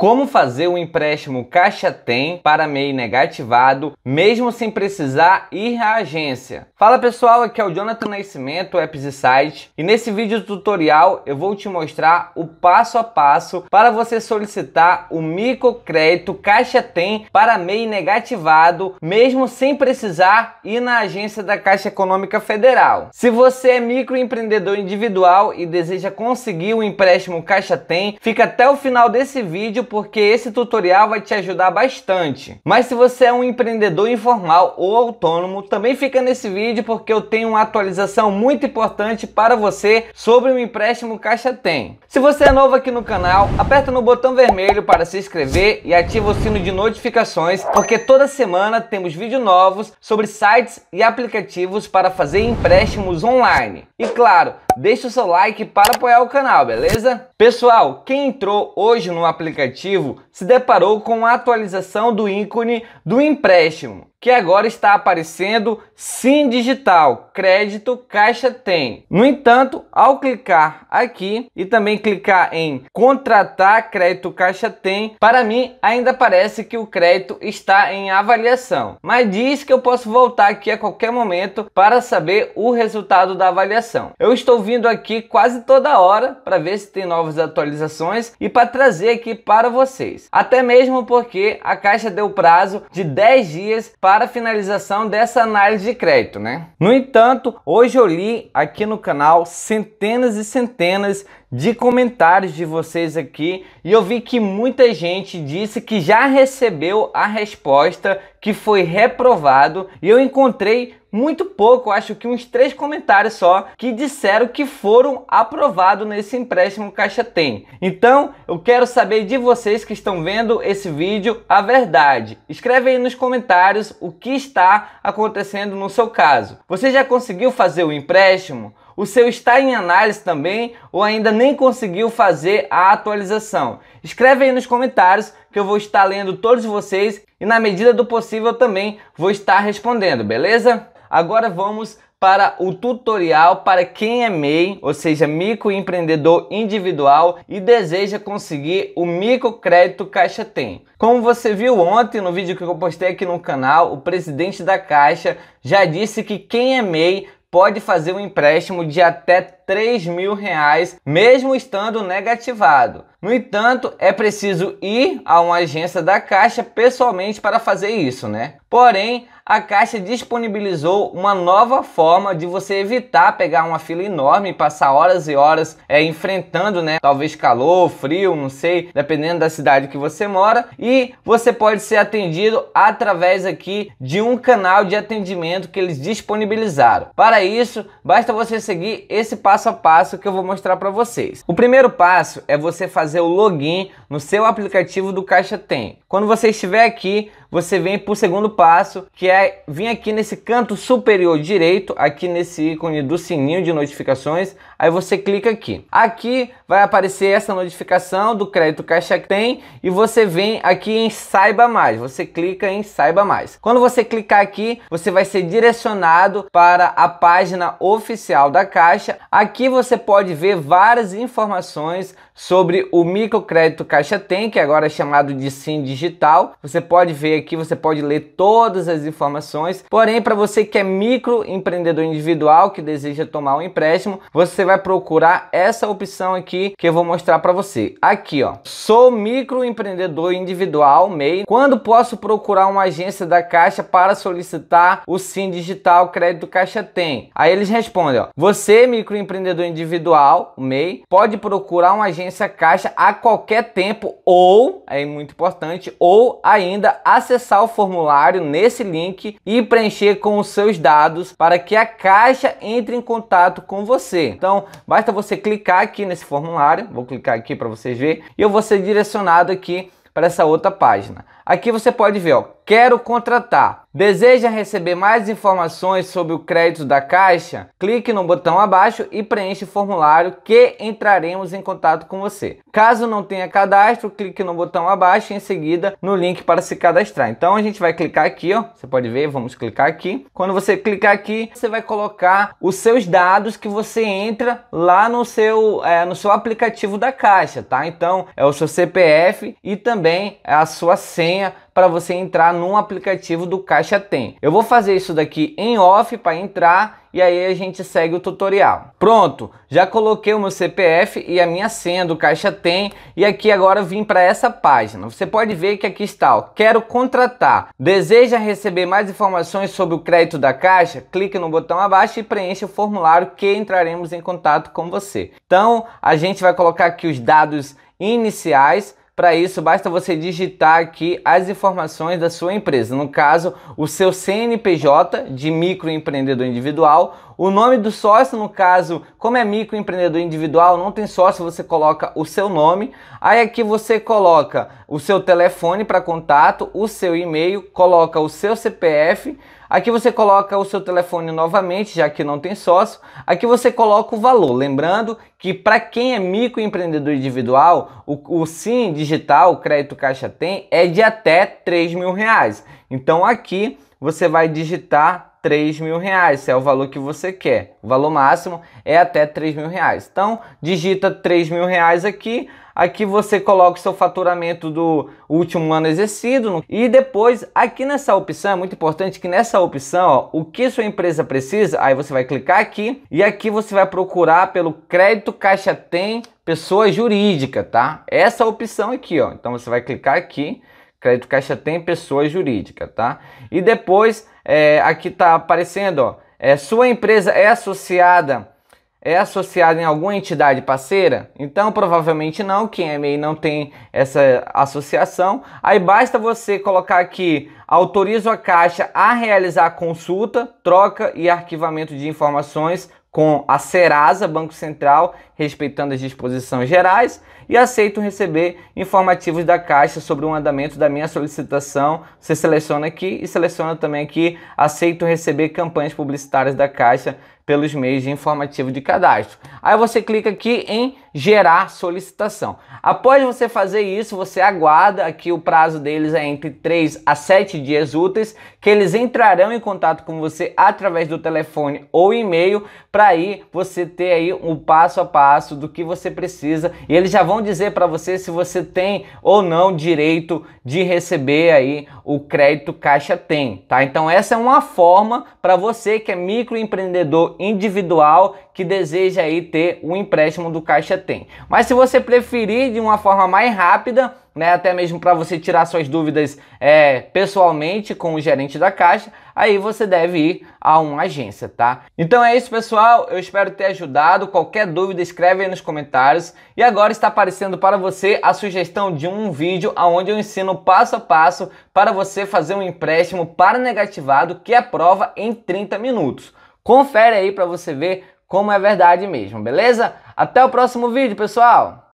Como fazer um empréstimo Caixa Tem para MEI negativado, mesmo sem precisar ir à agência? Fala pessoal, aqui é o Jonathan Nascimento, Apps e Site, e nesse vídeo tutorial eu vou te mostrar o passo a passo para você solicitar o microcrédito Caixa Tem para MEI negativado, mesmo sem precisar ir na agência da Caixa Econômica Federal. Se você é microempreendedor individual e deseja conseguir o um empréstimo Caixa Tem, fica até o final desse vídeo porque esse tutorial vai te ajudar bastante. Mas se você é um empreendedor informal ou autônomo, também fica nesse vídeo porque eu tenho uma atualização muito importante para você sobre o empréstimo Caixa Tem. Se você é novo aqui no canal, aperta no botão vermelho para se inscrever e ativa o sino de notificações, porque toda semana temos vídeos novos sobre sites e aplicativos para fazer empréstimos online. E claro, deixa o seu like para apoiar o canal, beleza? Pessoal, quem entrou hoje no aplicativo se deparou com a atualização do ícone do empréstimo, que agora está aparecendo Sim Digital Crédito Caixa tem. No entanto, ao clicar aqui e também clicar em contratar crédito Caixa tem, para mim ainda parece que o crédito está em avaliação, mas diz que eu posso voltar aqui a qualquer momento para saber o resultado da avaliação. Eu estou vindo aqui quase toda hora para ver se tem novas atualizações e para trazer aqui para vocês. Até mesmo porque a Caixa deu prazo de 10 dias para finalização dessa análise de crédito, né? No entanto, hoje eu li aqui no canal centenas e centenas de comentários de vocês aqui e eu vi que muita gente disse que já recebeu a resposta que foi reprovado e eu encontrei muito pouco, acho que uns três comentários só, que disseram que foram aprovados nesse empréstimo Caixa Tem. Então, eu quero saber de vocês que estão vendo esse vídeo a verdade. Escreve aí nos comentários o que está acontecendo no seu caso. Você já conseguiu fazer o empréstimo? o seu está em análise também ou ainda nem conseguiu fazer a atualização? Escreve aí nos comentários que eu vou estar lendo todos vocês e na medida do possível também vou estar respondendo, beleza? Agora vamos para o tutorial para quem é MEI, ou seja, microempreendedor individual e deseja conseguir o microcrédito Caixa Tem. Como você viu ontem no vídeo que eu postei aqui no canal, o presidente da Caixa já disse que quem é MEI pode fazer um empréstimo de até 3 mil reais, mesmo estando negativado. No entanto, é preciso ir a uma agência da Caixa pessoalmente para fazer isso, né? Porém, a Caixa disponibilizou uma nova forma de você evitar pegar uma fila enorme e passar horas e horas é, enfrentando, né? Talvez calor, frio, não sei, dependendo da cidade que você mora. E você pode ser atendido através aqui de um canal de atendimento que eles disponibilizaram. Para isso, basta você seguir esse passo passo a passo que eu vou mostrar para vocês. O primeiro passo é você fazer o login no seu aplicativo do Caixa Tem. Quando você estiver aqui, você vem para o segundo passo, que é vir aqui nesse canto superior direito, aqui nesse ícone do sininho de notificações, aí você clica aqui. Aqui vai aparecer essa notificação do crédito Caixa Tem e você vem aqui em Saiba Mais, você clica em Saiba Mais. Quando você clicar aqui, você vai ser direcionado para a página oficial da Caixa. Aqui você pode ver várias informações sobre o microcrédito Caixa Tem, que agora é chamado de Sim Digital. Você pode ver aqui, você pode ler todas as informações. Porém, para você que é microempreendedor individual que deseja tomar um empréstimo, você vai procurar essa opção aqui que eu vou mostrar para você. Aqui, ó. Sou microempreendedor individual, MEI. Quando posso procurar uma agência da Caixa para solicitar o Sim Digital Crédito Caixa Tem? Aí eles respondem, ó. Você, microempreendedor individual, MEI, pode procurar uma agência transferência caixa a qualquer tempo ou, é muito importante, ou ainda acessar o formulário nesse link e preencher com os seus dados para que a caixa entre em contato com você. Então, basta você clicar aqui nesse formulário, vou clicar aqui para vocês verem, e eu vou ser direcionado aqui para essa outra página. Aqui você pode ver, ó, quero contratar. Deseja receber mais informações sobre o crédito da Caixa? Clique no botão abaixo e preencha o formulário que entraremos em contato com você. Caso não tenha cadastro, clique no botão abaixo e em seguida no link para se cadastrar. Então a gente vai clicar aqui, ó. Você pode ver, vamos clicar aqui. Quando você clicar aqui, você vai colocar os seus dados que você entra lá no seu, é, no seu aplicativo da Caixa, tá? Então é o seu CPF e também a sua senha senha para você entrar num aplicativo do Caixa Tem. Eu vou fazer isso daqui em off para entrar e aí a gente segue o tutorial. Pronto, já coloquei o meu CPF e a minha senha do Caixa Tem e aqui agora vim para essa página. Você pode ver que aqui está, ó, quero contratar. Deseja receber mais informações sobre o crédito da Caixa? Clique no botão abaixo e preencha o formulário que entraremos em contato com você. Então, a gente vai colocar aqui os dados iniciais para isso, basta você digitar aqui as informações da sua empresa, no caso, o seu CNPJ de microempreendedor individual o nome do sócio, no caso, como é microempreendedor individual, não tem sócio, você coloca o seu nome. Aí aqui você coloca o seu telefone para contato, o seu e-mail, coloca o seu CPF. Aqui você coloca o seu telefone novamente, já que não tem sócio. Aqui você coloca o valor. Lembrando que para quem é microempreendedor individual, o, o SIM digital, o crédito caixa tem, é de até 3 mil reais. Então aqui você vai digitar 3 mil reais, se é o valor que você quer. O valor máximo é até 3 mil reais. Então, digita 3 mil reais aqui. Aqui você coloca o seu faturamento do último ano exercido. E depois, aqui nessa opção, é muito importante que nessa opção, ó, o que sua empresa precisa, aí você vai clicar aqui. E aqui você vai procurar pelo crédito Caixa Tem Pessoa Jurídica, tá? Essa opção aqui, ó. Então, você vai clicar aqui. Crédito Caixa Tem Pessoa Jurídica, tá? E depois é, aqui está aparecendo, ó, é, sua empresa é associada é associada em alguma entidade parceira? Então, provavelmente não, quem é MEI não tem essa associação. Aí basta você colocar aqui: autorizo a Caixa a realizar consulta, troca e arquivamento de informações com a Serasa, Banco Central, respeitando as disposições gerais, e aceito receber informativos da Caixa sobre o andamento da minha solicitação. Você seleciona aqui e seleciona também aqui aceito receber campanhas publicitárias da Caixa pelos meios de informativo de cadastro. Aí você clica aqui em gerar solicitação. Após você fazer isso, você aguarda aqui o prazo deles é entre 3 a 7 dias úteis, que eles entrarão em contato com você através do telefone ou e-mail para aí você ter aí um passo a passo do que você precisa e eles já vão dizer para você se você tem ou não direito de receber aí o crédito Caixa tem, tá? Então essa é uma forma para você que é microempreendedor individual que deseja aí ter um empréstimo do Caixa Tem. Mas se você preferir de uma forma mais rápida, né, até mesmo para você tirar suas dúvidas é, pessoalmente com o gerente da Caixa, aí você deve ir a uma agência, tá? Então é isso, pessoal. Eu espero ter ajudado. Qualquer dúvida, escreve aí nos comentários. E agora está aparecendo para você a sugestão de um vídeo onde eu ensino passo a passo para você fazer um empréstimo para negativado que é aprova em 30 minutos. Confere aí para você ver como é verdade mesmo, beleza? Até o próximo vídeo, pessoal!